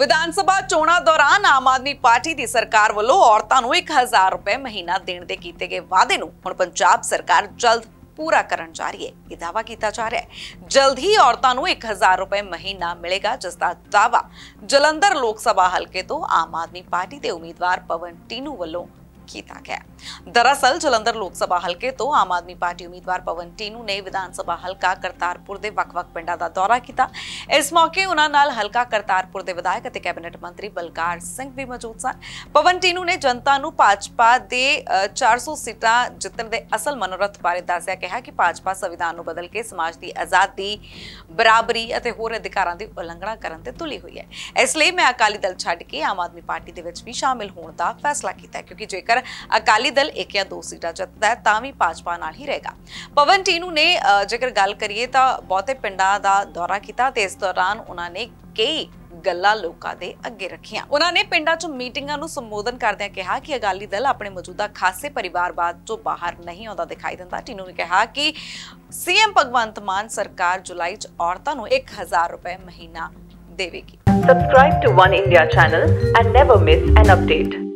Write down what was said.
विधानसभा चोणा दौरान आम आदमी पार्टी की सरकार वालों औरतों एक हजार रुपए महीना देने दे किए गए वादे हूँ पंजाब सरकार जल्द पूरा कर जा रही है यह दावा किया जा रहा है जल्द ही औरतों एक हजार रुपए महीना मिलेगा जिसका दावा जलंधर लोग सभा हल्के तो आम आदमी पार्टी के उम्मीदवार पवन टीनू वालों ਕੀਤਾ ਗਿਆ ਦਰਅਸਲ ਜਲੰਧਰ ਲੋਕ ਸਭਾ ਹਲਕੇ ਤੋਂ ਆਮ ਆਦਮੀ ਪਾਰਟੀ ਉਮੀਦਵਾਰ ਪਵਨ ਟੀਨੂ ਨੇ ਵਿਧਾਨ ਸਭਾ ਹਲਕਾ ਕਰਤਾਰਪੁਰ ਦੇ ਵੱਖ-ਵੱਖ ਪਿੰਡਾਂ ਦਾ ਦੌਰਾ ਕੀਤਾ ਇਸ ਮੌਕੇ ਉਹਨਾਂ ਨਾਲ ਹਲਕਾ ਕਰਤਾਰਪੁਰ ਦੇ ਵਿਧਾਇਕ ਅਤੇ ਕੈਬਨਿਟ ਮੰਤਰੀ ਬਲਕਾਰ ਸਿੰਘ ਵੀ ਮੌਜੂਦ ਸਨ ਪਵਨ ਟੀਨੂ ਨੇ ਜਨਤਾ ਨੂੰ ਭਾਜਪਾ ਦੇ 400 ਸੀਟਾਂ ਜਿੱਤਣ ਦੇ ਅਸਲ ਮਨੋਰਥ ਬਾਰੇ ਦੱਸਿਆ ਕਿਹਾ ਕਿ ਭਾਜਪਾ ਸੰਵਿਧਾਨ ਨੂੰ ਬਦਲ ਕੇ ਸਮਾਜ ਦੀ ਆਜ਼ਾਦੀ ਬਰਾਬਰੀ ਅਤੇ ਹੋਰ ਅਧਿਕਾਰਾਂ ਦੀ ਉਲੰਘਣਾ ਕਰਨ ਤੇ ਤੁਲੀ ਹੋਈ ਹੈ ਇਸ ਲਈ ਮੈਂ ਅਕਾਲੀ ਦਲ ਛੱਡ ਕੇ ਆਮ ਆਦਮੀ ਪਾਰਟੀ ਦੇ ਵਿੱਚ ਵੀ ਸ਼ਾਮਿਲ ਹੋਣ ਦਾ ਫੈਸਲਾ ਕੀਤਾ ਕਿਉਂਕਿ ਜੇਕਰ ਜੇਕਰ ਅਕਾਲੀ ਦਲ ਇੱਕ ਜਾਂ ਦੋ ਸੀਟਾਂ ਜਿੱਤਦਾ ਹੈ ਤਾਂ ਵੀ ਭਾਜਪਾ ਨਾਲ ਹੀ ਰਹੇਗਾ ਪਵਨ ਟੀਨੂ ਨੇ ਜੇਕਰ ਗੱਲ ਕਰੀਏ ਤਾਂ ਬਹੁਤੇ ਪਿੰਡਾਂ ਦਾ ਦੌਰਾ ਕੀਤਾ ਤੇ ਇਸ ਦੌਰਾਨ ਉਹਨਾਂ ਨੇ ਕਈ ਗੱਲਾਂ ਲੋਕਾਂ ਦੇ ਅੱਗੇ ਰੱਖੀਆਂ ਉਹਨਾਂ ਨੇ ਪਿੰਡਾਂ 'ਚ ਮੀਟਿੰਗਾਂ ਨੂੰ ਸੰਬੋਧਨ ਕਰਦਿਆਂ ਕਿਹਾ ਕਿ ਅਕਾਲੀ ਦਲ ਆਪਣੇ ਮੌਜੂਦਾ ਖਾਸੇ ਪਰਿਵਾਰਵਾਦ 'ਚੋਂ ਬਾਹਰ ਨਹੀਂ ਆਉਂਦਾ ਦਿਖਾਈ ਦਿੰਦਾ ਟੀਨੂ ਨੇ ਕਿਹਾ ਕਿ ਸੀਐਮ ਭਗਵੰਤ ਮਾਨ ਸਰਕਾਰ ਜੁਲਾਈ 'ਚ ਔਰਤਾਂ ਨੂੰ 1000 ਰੁਪਏ ਮਹੀਨਾ ਦੇਵੇਗੀ subscribe to One India channel and never miss an update